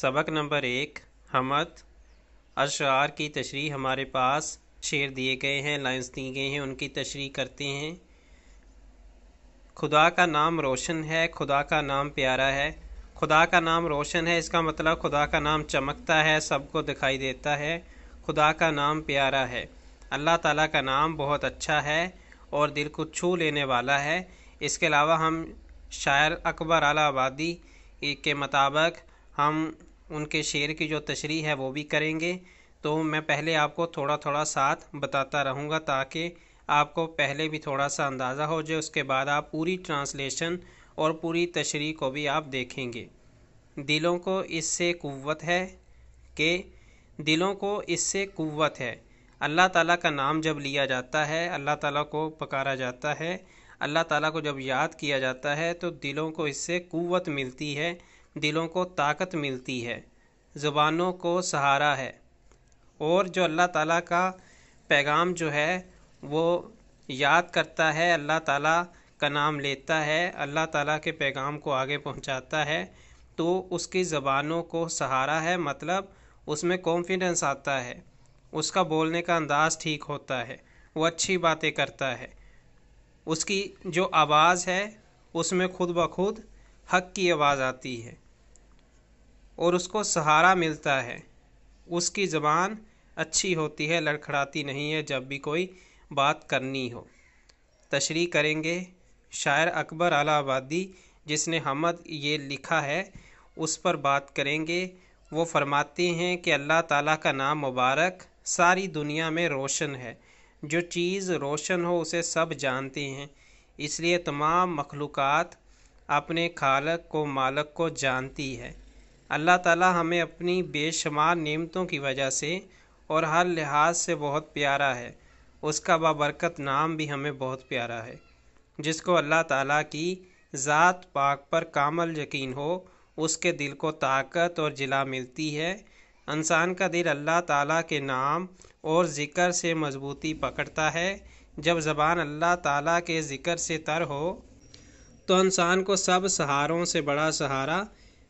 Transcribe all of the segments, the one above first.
सबक नंबर एक हमद अशार की तशरी हमारे पास शेर दिए गए हैं लाइंस दी गए हैं उनकी तशरी करते हैं खुदा का नाम रोशन है खुदा का नाम प्यारा है खुदा का नाम रोशन है इसका मतलब खुदा का नाम चमकता है सबको दिखाई देता है खुदा का नाम प्यारा है अल्लाह ताला का नाम बहुत अच्छा है और दिल को छू लेने वाला है इसके अलावा हम शायर अकबर आला आबादी के मुताबिक हम उनके शेर की जो तशरी है वो भी करेंगे तो मैं पहले आपको थोड़ा थोड़ा साथ बताता रहूँगा ताकि आपको पहले भी थोड़ा सा अंदाज़ा हो जाए उसके बाद आप पूरी ट्रांसलेशन और पूरी तशरी को भी आप देखेंगे दिलों को इससे क़वत है कि दिलों को इससे क़वत है अल्लाह ताला का नाम जब लिया जाता है अल्लाह ताला को पकारा जाता है अल्लाह ताला को जब याद किया जाता है तो दिलों को इससे क़वत मिलती है दिलों को ताकत मिलती है ज़ुबानों को सहारा है और जो अल्लाह ताला का पैगाम जो है वो याद करता है अल्लाह ताला का नाम लेता है अल्लाह ताला के पैगाम को आगे पहुंचाता है तो उसकी ज़बानों को सहारा है मतलब उसमें कॉन्फिडेंस आता है उसका बोलने का अंदाज़ ठीक होता है वो अच्छी बातें करता है उसकी जो आवाज़ है उसमें खुद ब खुद हक की आवाज़ आती है और उसको सहारा मिलता है उसकी ज़बान अच्छी होती है लड़खड़ाती नहीं है जब भी कोई बात करनी हो तशरी करेंगे शायर अकबर अलाबादी जिसने हमद ये लिखा है उस पर बात करेंगे वो फरमाते हैं कि अल्लाह ताला का नाम मुबारक सारी दुनिया में रोशन है जो चीज़ रोशन हो उसे सब जानते हैं इसलिए तमाम मखलूक़ अपने खालक को मालक को जानती है अल्लाह ताला हमें अपनी बेशुमार नेमतों की वजह से और हर लिहाज से बहुत प्यारा है उसका बाबरकत नाम भी हमें बहुत प्यारा है जिसको अल्लाह ताला की ज़ात पाक पर कामल यकीन हो उसके दिल को ताकत और जिला मिलती है इंसान का दिल अल्लाह ताला के नाम और ज़िक्र से मजबूती पकड़ता है जब ज़बान अल्लाह ताला के ज़िक्र से तर हो तो इंसान को सब सहारों से बड़ा सहारा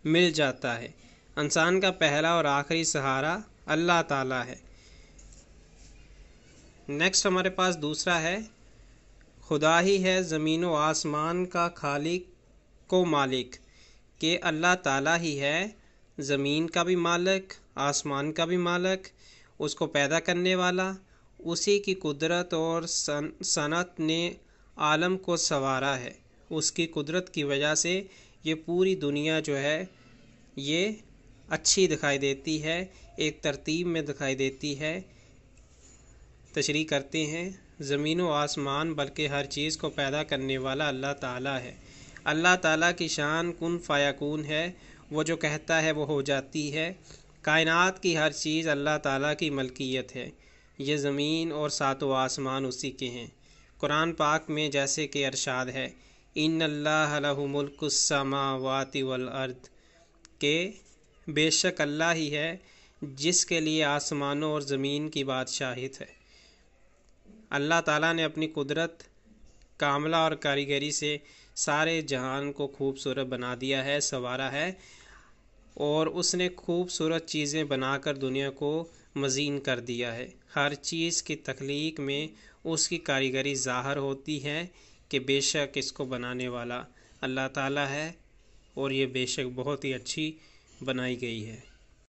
मिल जाता है इंसान का पहला और आखिरी सहारा अल्लाह ताला है नेक्स्ट हमारे पास दूसरा है खुदा ही है ज़मीन व आसमान का खालिक को मालिक के अल्लाह ताला ही है ज़मीन का भी मालिक आसमान का भी मालिक उसको पैदा करने वाला उसी की कुदरत और सन सनत ने आलम को संवारा है उसकी कुदरत की वजह से ये पूरी दुनिया जो है ये अच्छी दिखाई देती है एक तरतीब में दिखाई देती है तशरी करते हैं ज़मीन व आसमान बल्कि हर चीज़ को पैदा करने वाला अल्लाह ताला है अल्लाह ताला की शान कन फ़ायाकून है वो जो कहता है वो हो जाती है कायनात की हर चीज़ अल्लाह ताला की मलकियत है ये ज़मीन और सातों आसमान उसी के हैं कुरान पाक में जैसे कि अरशाद है इन अल्लाह वल अर्द के बेशक अल्लाह ही है जिसके लिए आसमानों और ज़मीन की बादशाहत है अल्लाह ताला ने अपनी कुदरत कामला और कारीगरी से सारे जहान को खूबसूरत बना दिया है संवारा है और उसने खूबसूरत चीज़ें बनाकर दुनिया को मजीन कर दिया है हर चीज़ की तख्लीक में उसकी कारीगरी ज़ाहर होती है कि बेशक इसको बनाने वाला अल्लाह ताला है और ये बेशक बहुत ही अच्छी बनाई गई है